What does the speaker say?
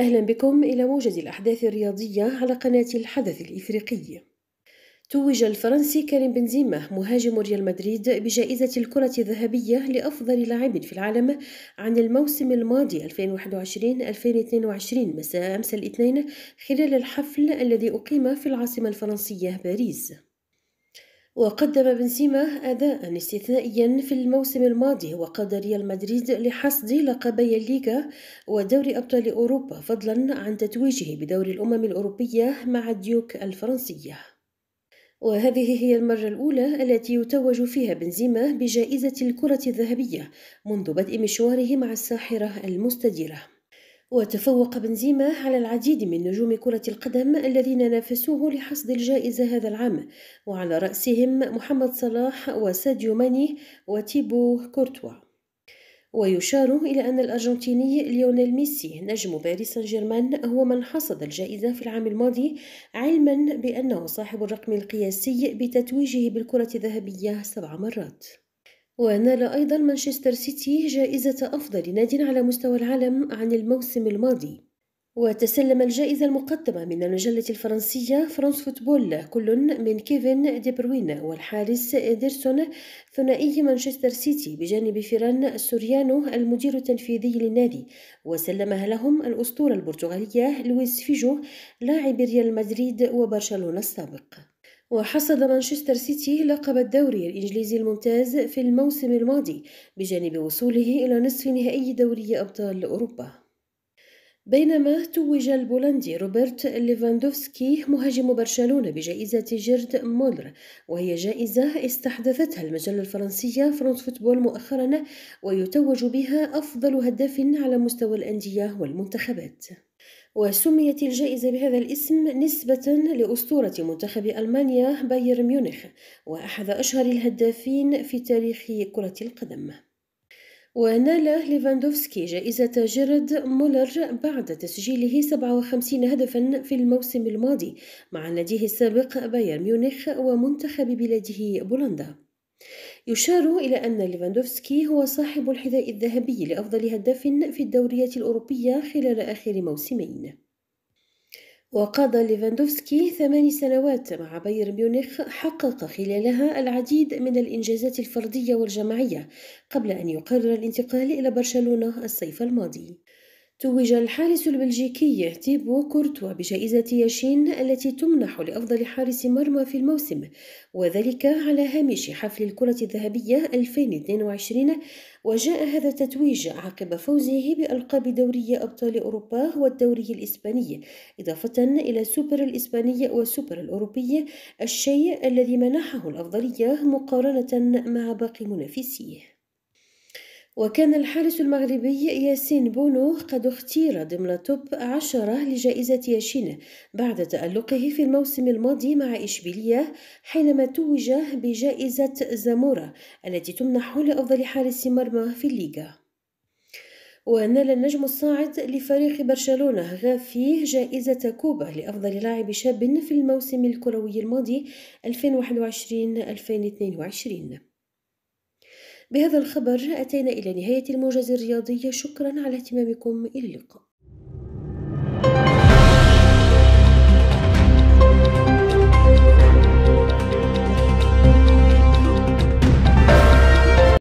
أهلا بكم إلى موجز الأحداث الرياضية على قناة الحدث الإفريقي توج الفرنسي كريم بنزيما مهاجم ريال مدريد بجائزة الكرة الذهبية لأفضل لاعب في العالم عن الموسم الماضي 2021-2022 مساء أمس الاثنين خلال الحفل الذي أقيم في العاصمة الفرنسية باريس وقدم بنزيما أداء استثنائيا في الموسم الماضي وقاد ريال مدريد لحصد لقبي الليغا ودوري أبطال أوروبا فضلا عن تتويجه بدور الأمم الأوروبية مع الديوك الفرنسية وهذه هي المرة الأولى التي يتوج فيها بنزيما بجائزة الكرة الذهبية منذ بدء مشواره مع الساحرة المستديرة وتفوق بنزيما على العديد من نجوم كرة القدم الذين نافسوه لحصد الجائزة هذا العام وعلى رأسهم محمد صلاح وساديو ماني وتيبو كورتوا ويشار إلى أن الأرجنتيني ليونيل ميسي نجم باريس سان جيرمان هو من حصد الجائزة في العام الماضي علما بأنه صاحب الرقم القياسي بتتويجه بالكرة الذهبية سبع مرات ونال أيضا مانشستر سيتي جائزة أفضل نادي على مستوى العالم عن الموسم الماضي وتسلم الجائزة المقدمة من المجلة الفرنسية فرانس فوتبول كل من كيفن دي بروين والحارس إدرسون ثنائي مانشستر سيتي بجانب فيران سوريانو المدير التنفيذي للنادي وسلمها لهم الأسطورة البرتغالية لويس فيجو لاعب ريال مدريد وبرشلونة السابق وحصد مانشستر سيتي لقب الدوري الإنجليزي الممتاز في الموسم الماضي بجانب وصوله إلى نصف نهائي دوري أبطال أوروبا بينما توج البولندي روبرت ليفاندوفسكي مهاجم برشلونة بجائزة جيرد مولر وهي جائزة استحدثتها المجلة الفرنسية فرانس فوتبول مؤخرا ويتوج بها أفضل هداف على مستوى الأندية والمنتخبات وسميت الجائزة بهذا الاسم نسبة لأسطورة منتخب ألمانيا بايرن ميونخ وأحد أشهر الهدافين في تاريخ كرة القدم ونال ليفاندوفسكي جائزة جيرد مولر بعد تسجيله 57 هدفا في الموسم الماضي مع ناديه السابق بايرن ميونخ ومنتخب بلاده بولندا يشار إلى أن ليفاندوفسكي هو صاحب الحذاء الذهبي لأفضل هداف في الدوريات الأوروبية خلال آخر موسمين وقضى ليفاندوفسكي ثمان سنوات مع بايرن ميونخ حقق خلالها العديد من الإنجازات الفردية والجماعية قبل أن يقرر الانتقال إلى برشلونة الصيف الماضي توج الحارس البلجيكي تيبو كورتوا بجائزة ياشين التي تمنح لأفضل حارس مرمى في الموسم وذلك على هامش حفل الكرة الذهبية 2022 وجاء هذا التتويج عقب فوزه بألقاب دوري أبطال أوروبا والدوري الإسباني إضافة إلى السوبر الإسباني والسوبر الأوروبي الشيء الذي منحه الأفضلية مقارنة مع باقي منافسيه وكان الحارس المغربي ياسين بونو قد اختير ضمن توب عشرة لجائزة ياشين بعد تألقه في الموسم الماضي مع إشبيلية حينما توج بجائزة زامورا التي تمنح لأفضل حارس مرمى في الليغا ونال النجم الصاعد لفريق برشلونة غافي جائزة كوبا لأفضل لاعب شاب في الموسم الكروي الماضي 2021-2022 بهذا الخبر أتينا إلى نهاية الموجز الرياضية شكرا على اهتمامكم إلى اللقاء